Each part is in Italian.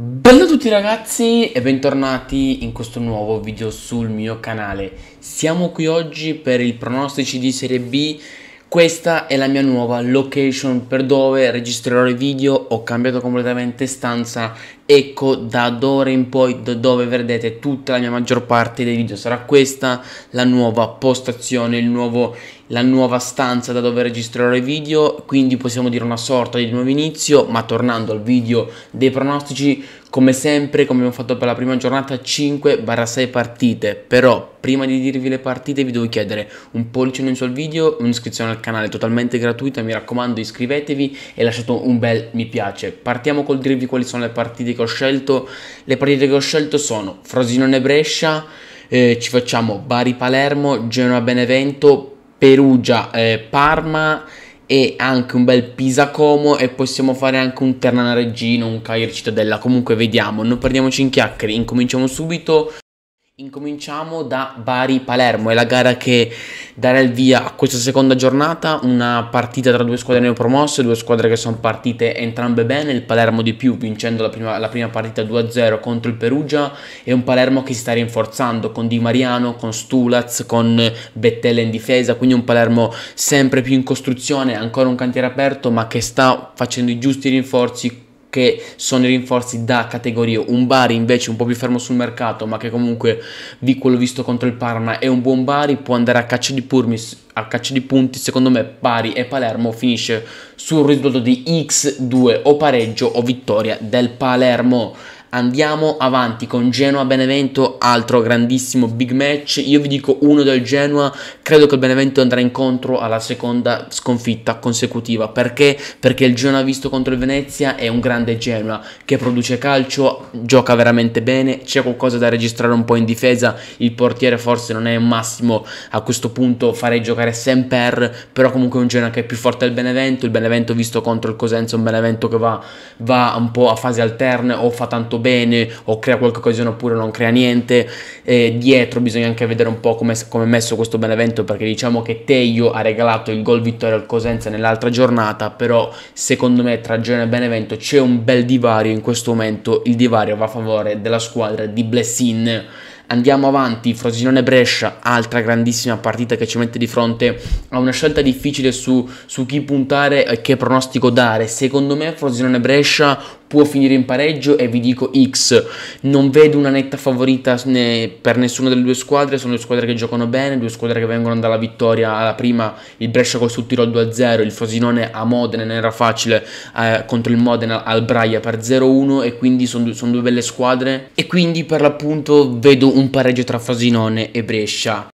Bello a tutti ragazzi e bentornati in questo nuovo video sul mio canale Siamo qui oggi per il pronostici di Serie B questa è la mia nuova location per dove registrerò i video, ho cambiato completamente stanza, ecco da d'ora in poi da dove vedrete tutta la mia maggior parte dei video, sarà questa la nuova postazione, nuovo, la nuova stanza da dove registrerò i video, quindi possiamo dire una sorta di nuovo inizio, ma tornando al video dei pronostici, come sempre, come abbiamo fatto per la prima giornata, 5-6 partite. Però, prima di dirvi le partite, vi devo chiedere un pollice in su al video, un'iscrizione al canale totalmente gratuita. Mi raccomando, iscrivetevi e lasciate un bel mi piace. Partiamo col dirvi quali sono le partite che ho scelto. Le partite che ho scelto sono Frosinone-Brescia, eh, ci facciamo Bari-Palermo, Genoa-Benevento, Perugia-Parma. Eh, e anche un bel Pisa Como e possiamo fare anche un Ternana Reggino, un Cagliari Cittadella, comunque vediamo, non perdiamoci in chiacchiere, incominciamo subito. Incominciamo da Bari-Palermo, è la gara che darà il via a questa seconda giornata, una partita tra due squadre neopromosse, due squadre che sono partite entrambe bene, il Palermo di più vincendo la prima, la prima partita 2-0 contro il Perugia e un Palermo che si sta rinforzando con Di Mariano, con Stulaz, con Bettella in difesa, quindi un Palermo sempre più in costruzione, ancora un cantiere aperto ma che sta facendo i giusti rinforzi che sono i rinforzi da categorie. Un Bari invece un po' più fermo sul mercato, ma che comunque di quello visto contro il Parma è un buon Bari, può andare a caccia di, Purmis, a caccia di punti. Secondo me Bari e Palermo finisce sul risultato di X2 o pareggio o vittoria del Palermo. Andiamo avanti con Genoa-Benevento, altro grandissimo big match. Io vi dico uno del Genoa, credo che il Benevento andrà incontro alla seconda sconfitta consecutiva. Perché? Perché il Genoa visto contro il Venezia è un grande Genoa che produce calcio, gioca veramente bene, c'è qualcosa da registrare un po' in difesa, il portiere forse non è un massimo a questo punto farei giocare Semper, però comunque è un Genoa che è più forte del Benevento, il Benevento visto contro il Cosenza, è un Benevento che va, va un po' a fasi alterne o fa tanto fatto bene o crea qualche occasione oppure non crea niente. Eh, dietro bisogna anche vedere un po' come è messo questo Benevento perché diciamo che Teio ha regalato il gol vittorio al Cosenza nell'altra giornata, però secondo me tra Genoa e Benevento c'è un bel divario in questo momento, il divario va a favore della squadra di Blessin. Andiamo avanti, Frosinone Brescia, altra grandissima partita che ci mette di fronte a una scelta difficile su, su chi puntare e che pronostico dare. Secondo me Frosinone Brescia può finire in pareggio e vi dico X. Non vedo una netta favorita né per nessuna delle due squadre, sono due squadre che giocano bene, due squadre che vengono dalla vittoria alla prima, il Brescia col sul tiro al 2-0, il Fosinone a Modena non era facile eh, contro il Modena al Braia per 0-1 e quindi sono due, son due belle squadre e quindi per l'appunto vedo un pareggio tra Fosinone e Brescia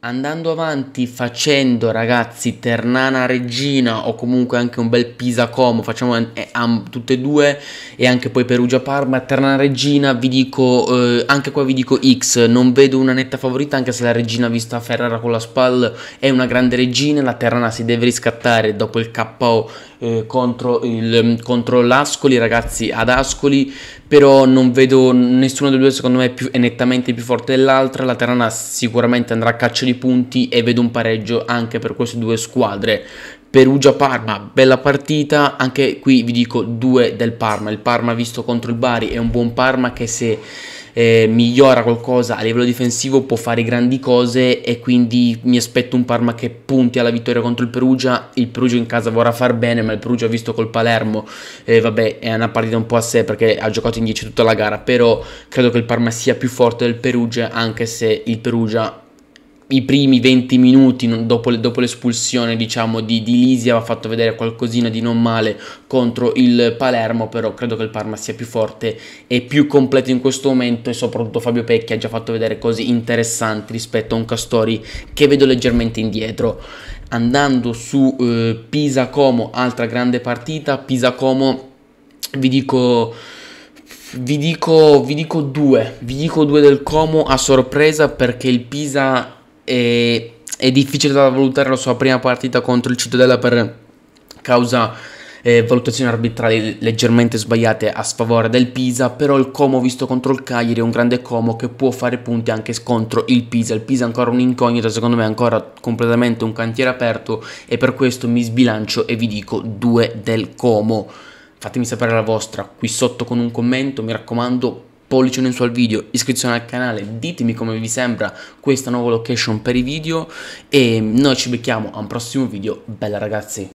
andando avanti facendo ragazzi Ternana Regina o comunque anche un bel Pisa Como facciamo eh, um, tutte e due e anche poi Perugia Parma Ternana Regina vi dico eh, anche qua vi dico X non vedo una netta favorita anche se la Regina vista a Ferrara con la SPAL è una grande Regina la Ternana si deve riscattare dopo il KO eh, contro, il, contro l'Ascoli ragazzi ad Ascoli però non vedo nessuna delle due secondo me più, è nettamente più forte dell'altra la Terrana sicuramente andrà a caccia di punti e vedo un pareggio anche per queste due squadre. Perugia-Parma, bella partita, anche qui vi dico due del Parma, il Parma visto contro il Bari è un buon Parma che se eh, migliora qualcosa a livello difensivo può fare grandi cose e quindi mi aspetto un Parma che punti alla vittoria contro il Perugia, il Perugia in casa vorrà far bene ma il Perugia visto col Palermo eh, vabbè è una partita un po' a sé perché ha giocato in 10 tutta la gara però credo che il Parma sia più forte del Perugia anche se il Perugia i primi 20 minuti dopo, dopo l'espulsione diciamo di, di Lisi aveva fatto vedere qualcosina di non male contro il Palermo però credo che il Parma sia più forte e più completo in questo momento e soprattutto Fabio Pecchi ha già fatto vedere cose interessanti rispetto a un Castori che vedo leggermente indietro andando su eh, Pisa-Como altra grande partita Pisa-Como vi dico vi dico, vi dico due, vi dico due del Como a sorpresa perché il Pisa e è difficile da valutare la sua prima partita contro il Cittadella per causa eh, valutazioni arbitrali leggermente sbagliate a sfavore del Pisa, però il Como visto contro il Cagliari è un grande Como che può fare punti anche contro il Pisa, il Pisa è ancora un'incognita, secondo me è ancora completamente un cantiere aperto e per questo mi sbilancio e vi dico due del Como. Fatemi sapere la vostra qui sotto con un commento, mi raccomando in su al video, iscrizione al canale, ditemi come vi sembra questa nuova location per i video e noi ci becchiamo a un prossimo video, bella ragazzi!